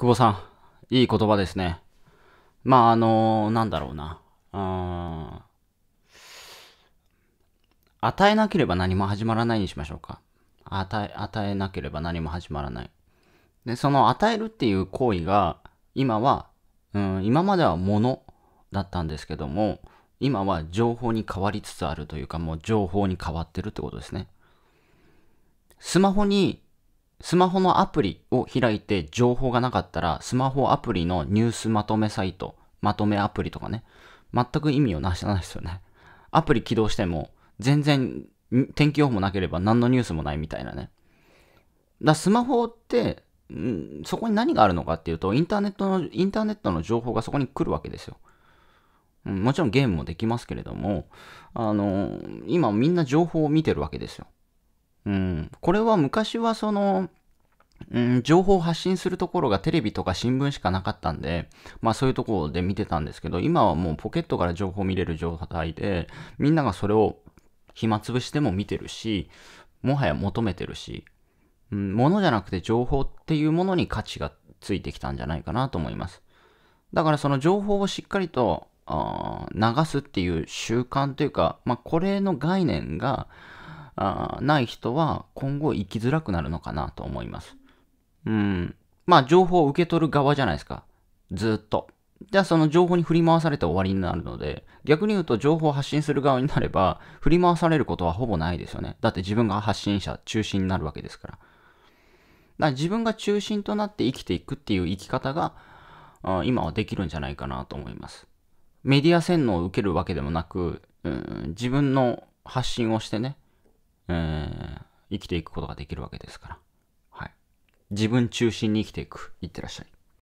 久保さん、いい言葉ですね。まあ、あのー、なんだろうな。うーん。与えなければ何も始まらないにしましょうか。与え、与えなければ何も始まらない。で、その与えるっていう行為が、今は、うん、今まではものだったんですけども、今は情報に変わりつつあるというか、もう情報に変わってるってことですね。スマホにスマホのアプリを開いて情報がなかったら、スマホアプリのニュースまとめサイト、まとめアプリとかね、全く意味をなしてないですよね。アプリ起動しても、全然天気予報もなければ何のニュースもないみたいなね。だスマホって、そこに何があるのかっていうと、インターネットの、インターネットの情報がそこに来るわけですよ。うん、もちろんゲームもできますけれども、あの今みんな情報を見てるわけですよ。うん、これは昔はその、うん、情報を発信するところがテレビとか新聞しかなかったんで、まあそういうところで見てたんですけど、今はもうポケットから情報見れる状態で、みんながそれを暇つぶしでも見てるし、もはや求めてるし、うん、ものじゃなくて情報っていうものに価値がついてきたんじゃないかなと思います。だからその情報をしっかりとあ流すっていう習慣というか、まあこれの概念が、あない人は今後生きづらくなるのかなと思います。うん。まあ情報を受け取る側じゃないですか。ずっと。じゃあその情報に振り回されて終わりになるので、逆に言うと情報を発信する側になれば、振り回されることはほぼないですよね。だって自分が発信者、中心になるわけですから。だから自分が中心となって生きていくっていう生き方が、今はできるんじゃないかなと思います。メディア洗脳を受けるわけでもなく、うん、自分の発信をしてね、えー、生きていくことができるわけですから。はい。自分中心に生きていく。いってらっしゃい。